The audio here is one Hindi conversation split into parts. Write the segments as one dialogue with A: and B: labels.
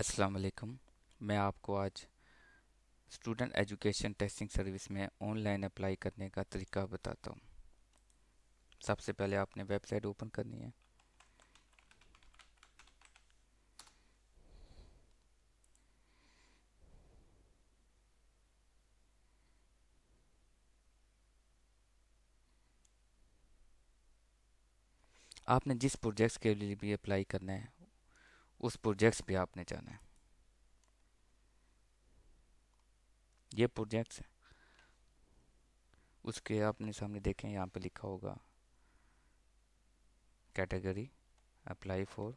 A: अस्सलाम वालेकुम मैं आपको आज स्टूडेंट एजुकेशन टेस्टिंग सर्विस में ऑनलाइन अप्लाई करने का तरीका बताता हूँ सबसे पहले आपने वेबसाइट ओपन करनी है आपने जिस प्रोजेक्ट्स के लिए भी अप्लाई करना है उस प्रोजेक्ट्स पे आपने जाना है ये प्रोजेक्ट्स है उसके आपने सामने देखें यहाँ पे लिखा होगा कैटेगरी अप्लाई फॉर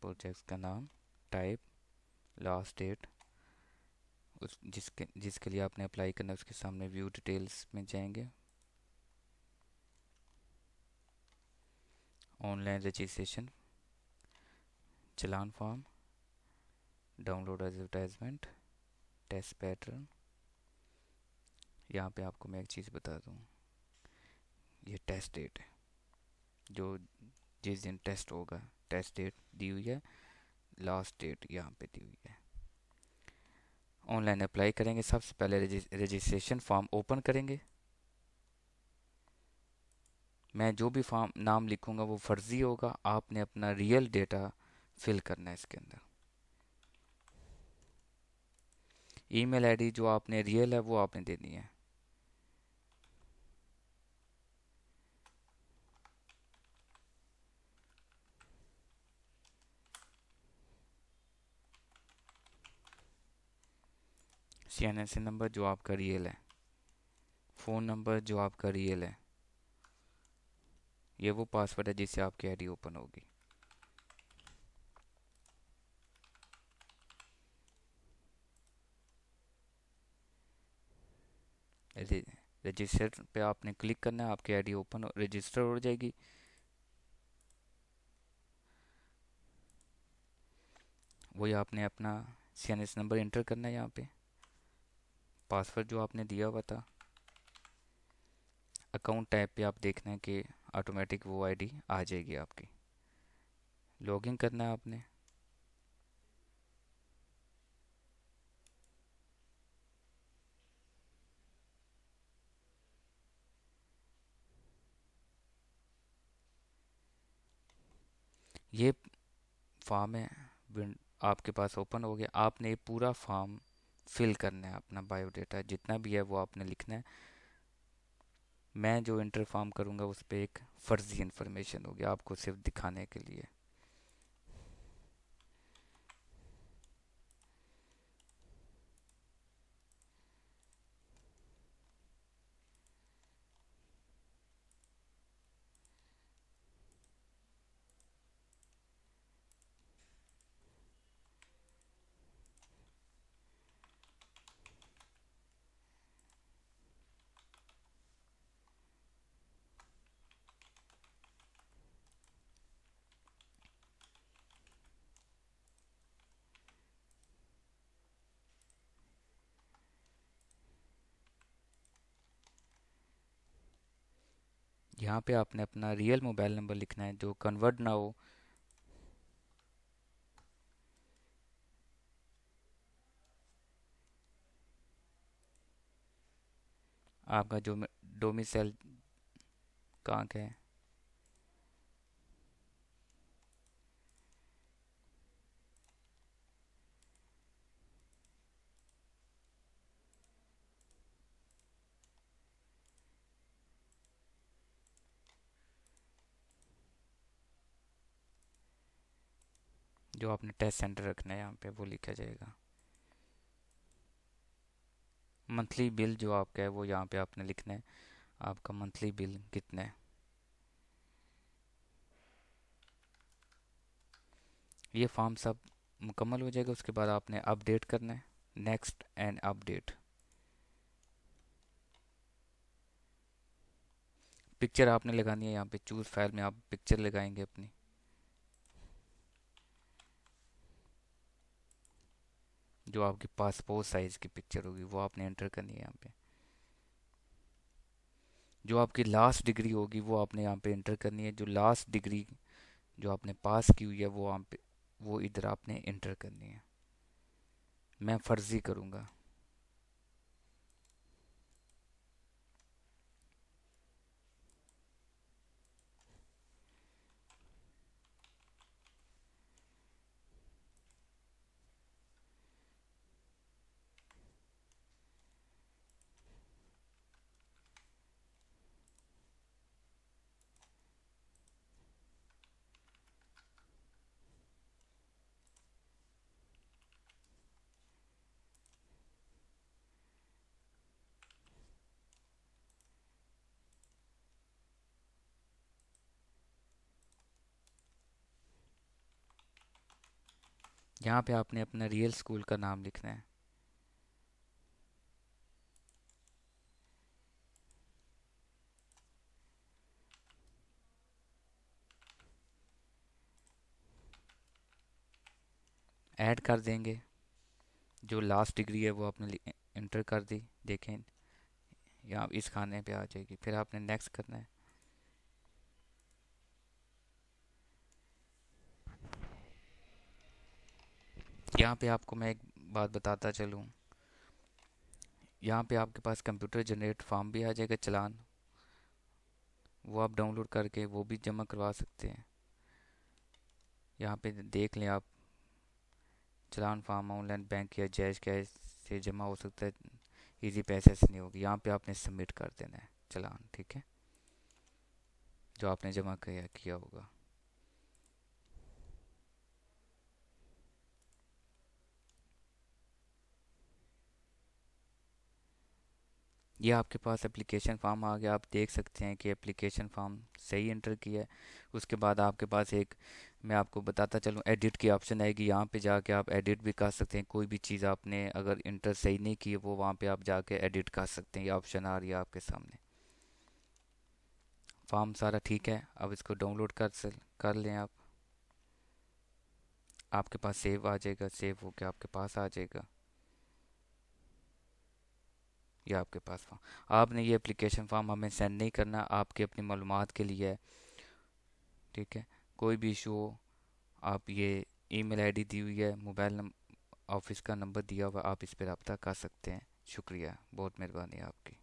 A: प्रोजेक्ट्स का नाम टाइप लास्ट डेट उस जिसके जिसके लिए आपने अप्लाई करना है उसके सामने व्यू डिटेल्स में जाएंगे online registration challan form download advertisement test pattern यहाँ पे आपको मैं एक चीज़ बता दूँ ये टेस्ट डेट है जो जिस दिन टेस्ट होगा टेस्ट डेट दी हुई है लास्ट डेट यहाँ पे दी हुई है ऑनलाइन अप्लाई करेंगे सबसे पहले रजिस्ट्रेशन फॉर्म ओपन करेंगे मैं जो भी फॉर्म नाम लिखूंगा वो फर्जी होगा आपने अपना रियल डेटा फिल करना है इसके अंदर ईमेल आईडी जो आपने रियल है वो आपने देनी है सी एन एस नंबर जो आपका रियल है फ़ोन नंबर जो आपका रियल है ये वो पासवर्ड है जिससे आपकी आईडी ओपन होगी रजिस्टर पे आपने क्लिक करना है आपकी आईडी ओपन रजिस्टर हो जाएगी वही आपने अपना सी नंबर इंटर करना है यहाँ पे पासवर्ड जो आपने दिया हुआ था अकाउंट टाइप पे आप देखना है कि ऑटोमेटिक वो आईडी आ जाएगी आपकी लॉगिन करना है आपने ये फॉर्म है आपके पास ओपन हो गया आपने पूरा फॉर्म फिल करना है अपना बायोडाटा जितना भी है वो आपने लिखना है मैं जो इंटर फॉर्म करूँगा उस पर एक फर्जी इन्फॉर्मेशन होगी आपको सिर्फ दिखाने के लिए यहाँ पे आपने अपना रियल मोबाइल नंबर लिखना है जो कन्वर्ट ना हो आपका जो डोमिसल कहाँ का है जो आपने टेस्ट सेंटर रखना है यहाँ पे वो लिखा जाएगा मंथली बिल जो आपका है वो यहाँ पे आपने लिखना है आपका मंथली बिल कितना है ये फॉर्म सब मुकम्मल हो जाएगा उसके बाद आपने अपडेट करना है नेक्स्ट एंड अपडेट पिक्चर आपने लगानी है यहाँ पे चूज फाइल में आप पिक्चर लगाएंगे अपनी जो आपके पासपोर्ट साइज़ की पिक्चर होगी वो आपने एंटर करनी है यहाँ पे जो आपकी लास्ट डिग्री होगी वो आपने यहाँ पे एंटर करनी है जो लास्ट डिग्री जो आपने पास की हुई है वो आप वो इधर आपने एंटर करनी है मैं फर्जी करूँगा यहाँ पे आपने अपना रियल स्कूल का नाम लिखना है ऐड कर देंगे जो लास्ट डिग्री है वो आपने इंटर कर दी देखें या इस खाने पे आ जाएगी फिर आपने नेक्स्ट करना है यहाँ पे आपको मैं एक बात बताता चलूँ यहाँ पे आपके पास कंप्यूटर जनरेट फॉर्म भी आ जाएगा चलान वो आप डाउनलोड करके वो भी जमा करवा सकते हैं यहाँ पे देख लें आप चलान फॉर्म ऑनलाइन बैंक या जैश कैश से जमा हो सकता है इजी पैसे से नहीं होगी यहाँ पे आपने सबमिट कर देना है चलान ठीक है जो आपने जमा किया किया होगा ये आपके पास एप्लीकेशन फॉर्म आ गया आप देख सकते हैं कि एप्लीकेशन फॉर्म सही एंटर किया है उसके बाद आपके पास एक मैं आपको बताता चलूँ एडिट की ऑप्शन आएगी यहाँ पे जाके आप एडिट भी कर सकते हैं कोई भी चीज़ आपने अगर इंटर सही नहीं की वो वहाँ पे आप जाके एडिट कर सकते हैं ये ऑप्शन आ रही है आपके सामने फॉर्म सारा ठीक है अब इसको डाउनलोड कर कर लें आप आपके पास सेव आ जाएगा सेव होकर आपके पास आ जाएगा ये आपके पास फॉर्म आपने ये एप्लीकेशन फॉर्म हमें सेंड नहीं करना आपके अपनी मालूम के लिए है ठीक है कोई भी इशू हो आप ये ईमेल आईडी दी हुई है मोबाइल ऑफिस का नंबर दिया हुआ आप इस पर रबता कर सकते हैं शुक्रिया बहुत मेहरबानी आपकी